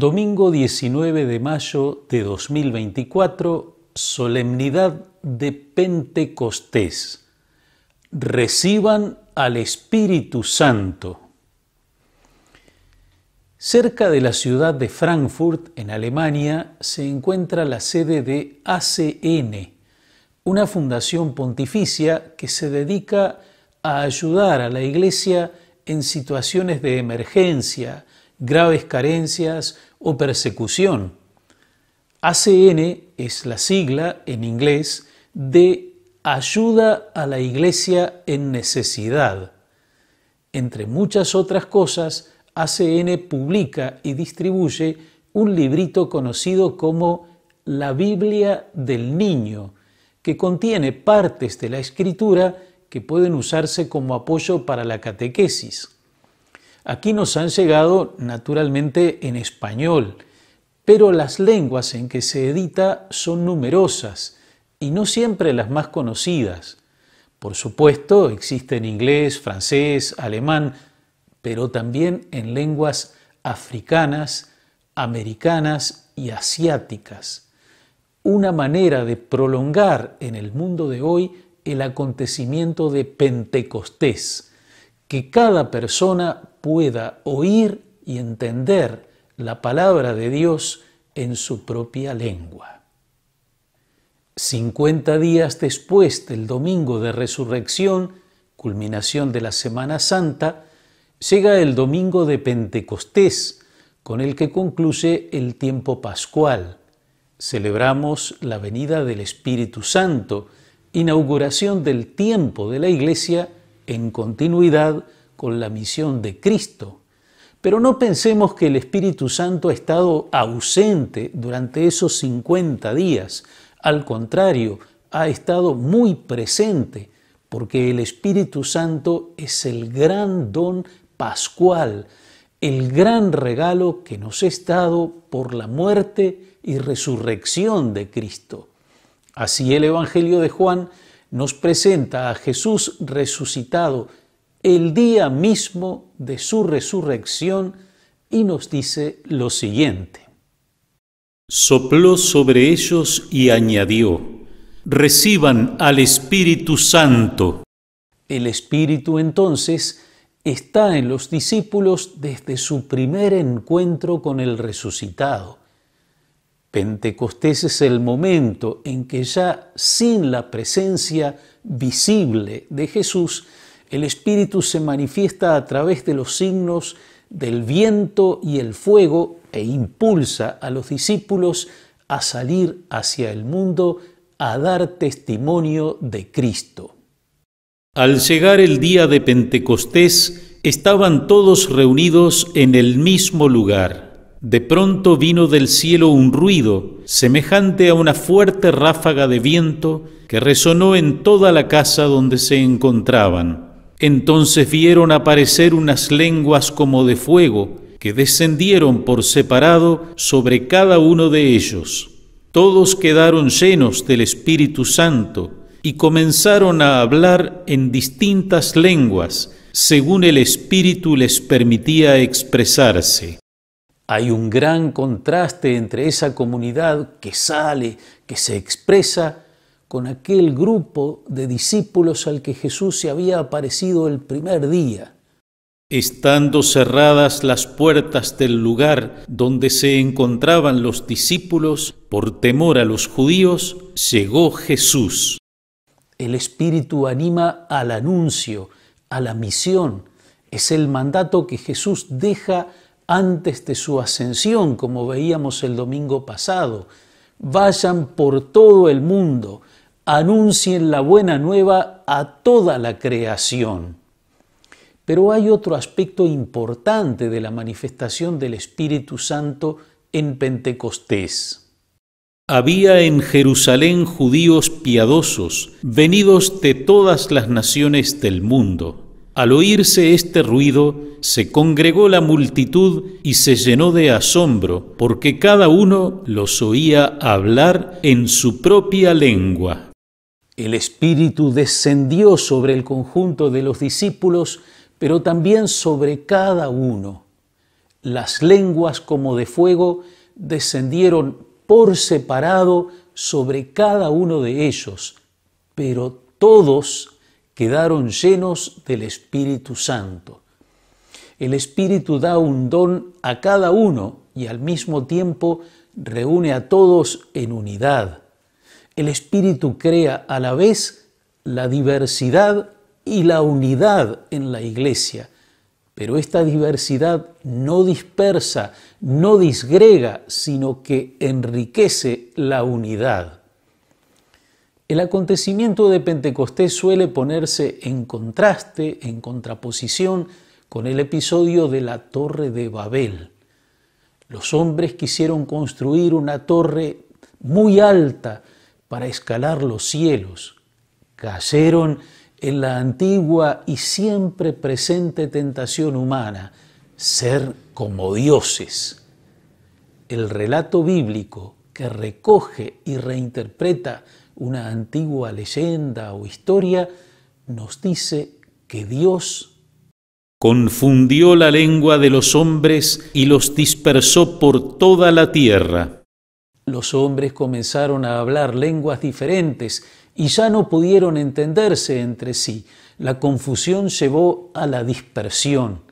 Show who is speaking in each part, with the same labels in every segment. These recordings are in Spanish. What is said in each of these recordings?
Speaker 1: Domingo 19 de mayo de 2024, solemnidad de Pentecostés. Reciban al Espíritu Santo. Cerca de la ciudad de Frankfurt, en Alemania, se encuentra la sede de ACN, una fundación pontificia que se dedica a ayudar a la Iglesia en situaciones de emergencia, graves carencias o persecución. ACN es la sigla en inglés de Ayuda a la Iglesia en Necesidad. Entre muchas otras cosas, ACN publica y distribuye un librito conocido como La Biblia del Niño, que contiene partes de la escritura que pueden usarse como apoyo para la catequesis. Aquí nos han llegado naturalmente en español, pero las lenguas en que se edita son numerosas y no siempre las más conocidas. Por supuesto, existen inglés, francés, alemán, pero también en lenguas africanas, americanas y asiáticas. Una manera de prolongar en el mundo de hoy el acontecimiento de Pentecostés, que cada persona pueda oír y entender la palabra de Dios en su propia lengua. 50 días después del domingo de resurrección, culminación de la Semana Santa, llega el domingo de Pentecostés, con el que concluye el tiempo pascual. Celebramos la venida del Espíritu Santo, inauguración del tiempo de la Iglesia en continuidad con la misión de Cristo. Pero no pensemos que el Espíritu Santo ha estado ausente durante esos 50 días. Al contrario, ha estado muy presente, porque el Espíritu Santo es el gran don pascual, el gran regalo que nos es dado por la muerte y resurrección de Cristo. Así el Evangelio de Juan nos presenta a Jesús resucitado el día mismo de su resurrección y nos dice lo siguiente. Sopló sobre ellos y añadió, reciban al Espíritu Santo. El Espíritu entonces está en los discípulos desde su primer encuentro con el resucitado Pentecostés es el momento en que ya sin la presencia visible de Jesús, el Espíritu se manifiesta a través de los signos del viento y el fuego e impulsa a los discípulos a salir hacia el mundo a dar testimonio de Cristo. Al llegar el día de Pentecostés, estaban todos reunidos en el mismo lugar. De pronto vino del cielo un ruido semejante a una fuerte ráfaga de viento que resonó en toda la casa donde se encontraban. Entonces vieron aparecer unas lenguas como de fuego que descendieron por separado sobre cada uno de ellos. Todos quedaron llenos del Espíritu Santo y comenzaron a hablar en distintas lenguas según el Espíritu les permitía expresarse. Hay un gran contraste entre esa comunidad que sale, que se expresa, con aquel grupo de discípulos al que Jesús se había aparecido el primer día. Estando cerradas las puertas del lugar donde se encontraban los discípulos, por temor a los judíos, llegó Jesús. El Espíritu anima al anuncio, a la misión. Es el mandato que Jesús deja antes de su ascensión, como veíamos el domingo pasado. Vayan por todo el mundo, anuncien la buena nueva a toda la creación. Pero hay otro aspecto importante de la manifestación del Espíritu Santo en Pentecostés. Había en Jerusalén judíos piadosos, venidos de todas las naciones del mundo al oírse este ruido, se congregó la multitud y se llenó de asombro, porque cada uno los oía hablar en su propia lengua. El Espíritu descendió sobre el conjunto de los discípulos, pero también sobre cada uno. Las lenguas como de fuego descendieron por separado sobre cada uno de ellos, pero todos quedaron llenos del Espíritu Santo. El Espíritu da un don a cada uno y al mismo tiempo reúne a todos en unidad. El Espíritu crea a la vez la diversidad y la unidad en la Iglesia, pero esta diversidad no dispersa, no disgrega, sino que enriquece la unidad. El acontecimiento de Pentecostés suele ponerse en contraste, en contraposición con el episodio de la Torre de Babel. Los hombres quisieron construir una torre muy alta para escalar los cielos. Cayeron en la antigua y siempre presente tentación humana, ser como dioses. El relato bíblico que recoge y reinterpreta una antigua leyenda o historia, nos dice que Dios confundió la lengua de los hombres y los dispersó por toda la tierra. Los hombres comenzaron a hablar lenguas diferentes y ya no pudieron entenderse entre sí. La confusión llevó a la dispersión.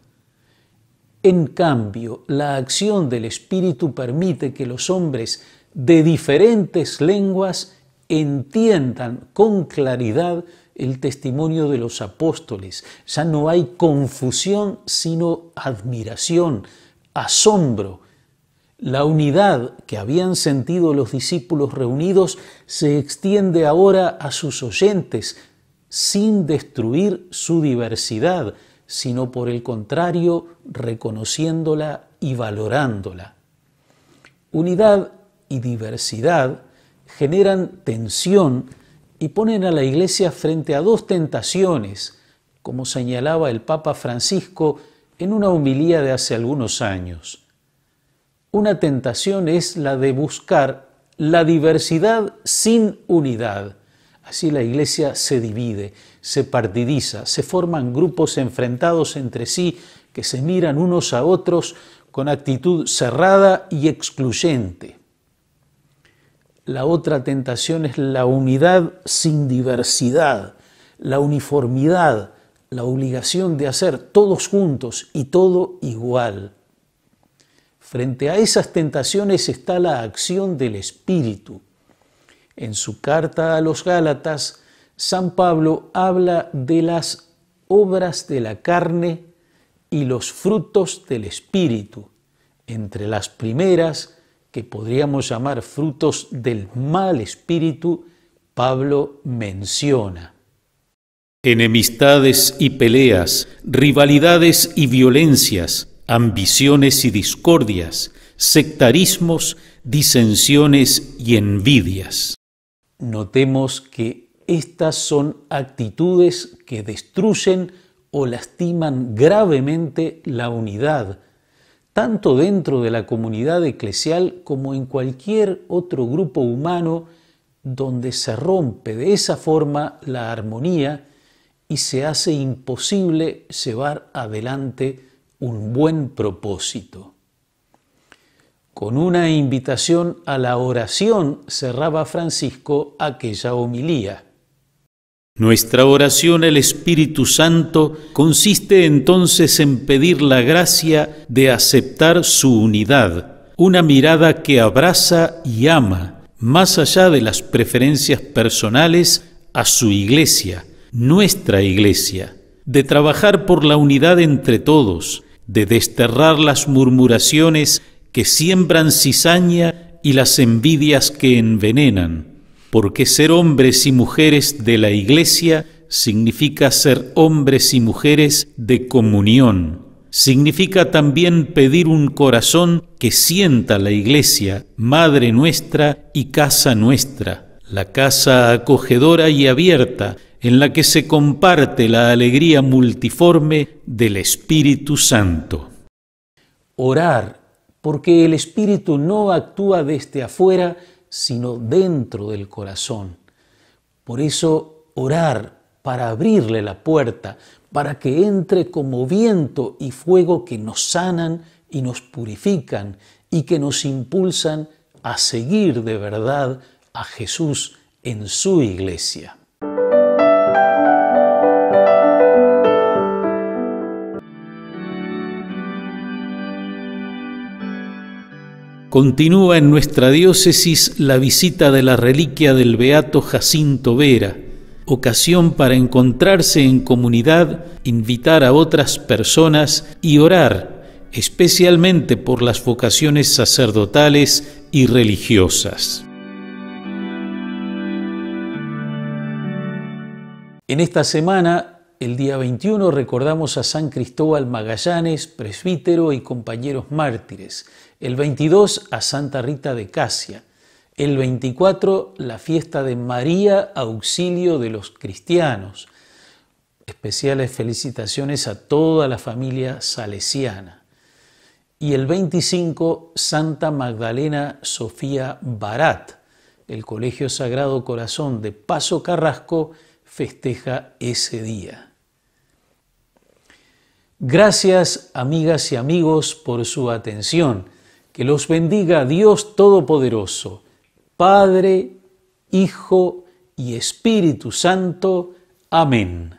Speaker 1: En cambio, la acción del Espíritu permite que los hombres de diferentes lenguas entiendan con claridad el testimonio de los apóstoles. Ya no hay confusión, sino admiración, asombro. La unidad que habían sentido los discípulos reunidos se extiende ahora a sus oyentes, sin destruir su diversidad, sino por el contrario, reconociéndola y valorándola. Unidad y diversidad generan tensión y ponen a la Iglesia frente a dos tentaciones, como señalaba el Papa Francisco en una humilía de hace algunos años. Una tentación es la de buscar la diversidad sin unidad. Así la Iglesia se divide, se partidiza, se forman grupos enfrentados entre sí que se miran unos a otros con actitud cerrada y excluyente. La otra tentación es la unidad sin diversidad, la uniformidad, la obligación de hacer todos juntos y todo igual. Frente a esas tentaciones está la acción del Espíritu. En su carta a los Gálatas, San Pablo habla de las obras de la carne y los frutos del Espíritu. Entre las primeras que podríamos llamar frutos del mal espíritu, Pablo menciona. Enemistades y peleas, rivalidades y violencias, ambiciones y discordias, sectarismos, disensiones y envidias. Notemos que estas son actitudes que destruyen o lastiman gravemente la unidad, tanto dentro de la comunidad eclesial como en cualquier otro grupo humano donde se rompe de esa forma la armonía y se hace imposible llevar adelante un buen propósito. Con una invitación a la oración cerraba Francisco aquella homilía. Nuestra oración al Espíritu Santo consiste entonces en pedir la gracia de aceptar su unidad, una mirada que abraza y ama, más allá de las preferencias personales, a su iglesia, nuestra iglesia, de trabajar por la unidad entre todos, de desterrar las murmuraciones que siembran cizaña y las envidias que envenenan porque ser hombres y mujeres de la Iglesia significa ser hombres y mujeres de comunión. Significa también pedir un corazón que sienta la Iglesia, Madre nuestra y casa nuestra, la casa acogedora y abierta en la que se comparte la alegría multiforme del Espíritu Santo. Orar, porque el Espíritu no actúa desde afuera, sino dentro del corazón. Por eso orar para abrirle la puerta, para que entre como viento y fuego que nos sanan y nos purifican y que nos impulsan a seguir de verdad a Jesús en su iglesia. Continúa en nuestra diócesis la visita de la reliquia del Beato Jacinto Vera, ocasión para encontrarse en comunidad, invitar a otras personas y orar, especialmente por las vocaciones sacerdotales y religiosas. En esta semana el día 21 recordamos a San Cristóbal Magallanes, presbítero y compañeros mártires. El 22 a Santa Rita de Casia. El 24 la fiesta de María, auxilio de los cristianos. Especiales felicitaciones a toda la familia salesiana. Y el 25 Santa Magdalena Sofía Barat. El Colegio Sagrado Corazón de Paso Carrasco festeja ese día. Gracias amigas y amigos por su atención. Que los bendiga Dios Todopoderoso, Padre, Hijo y Espíritu Santo. Amén.